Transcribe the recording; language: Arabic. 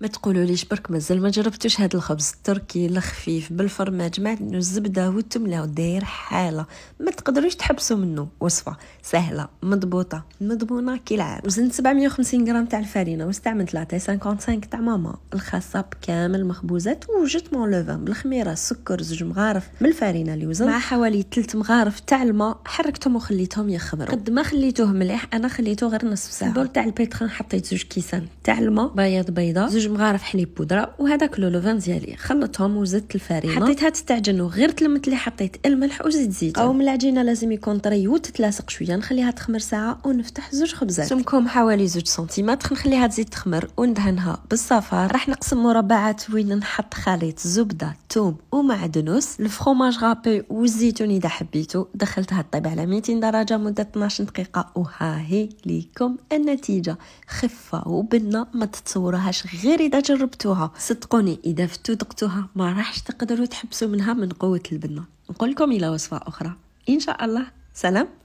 ما تقولوا ليش برك مازال ما جربتوش هذا الخبز التركي الخفيف بالفرماج مع الزبده والتمله وداير حاله ما تقدروش تحبسوا منه وصفه سهله مضبوطه مضمونه كي العاب وزنت 750 غرام تاع الفرينه واستعملت لاتاي 55 تاع ماما الخاصه بكامل مخبوزات وجت مون لوفان بالخميره السكر زوج مغارف من الفرينه اللي وزن مع حوالي 3 مغارف تاع الماء حركتهم وخليتهم يخمروا قد ما خليتوه مليح انا خليته غير نصف ساعه البول تاع البيتخان حطيت زوج كيسان تاع الماء بياض بيضه زوج مغارف حليب بودره وهذاك لو لوفان ديالي خلطهم وزدت الفرينه حطيتها تستعجن وغير تلمت لي حطيت الملح وزيت زيت او من العجينه لازم يكون طري وتتلاصق شويه نخليها تخمر ساعه ونفتح زوج خبزات سمكم حوالي زوج سنتيمتر نخليها تزيد تخمر وندهنها بالصفار راح نقسم مربعات وين نحط خليط زبده ثوم ومعدنوس الفخوماج غابي والزيتون اذا حبيتو دخلتها الطيب على 200 درجه مده 12 دقيقه وها هي ليكم النتيجه خفه وبنه ما تتصورهاش غير غير اذا جربتوها صدقوني اذا فتو دقتوها ما راحش تقدروا تحبسوا منها من قوه البنه نقول لكم الى وصفه اخرى ان شاء الله سلام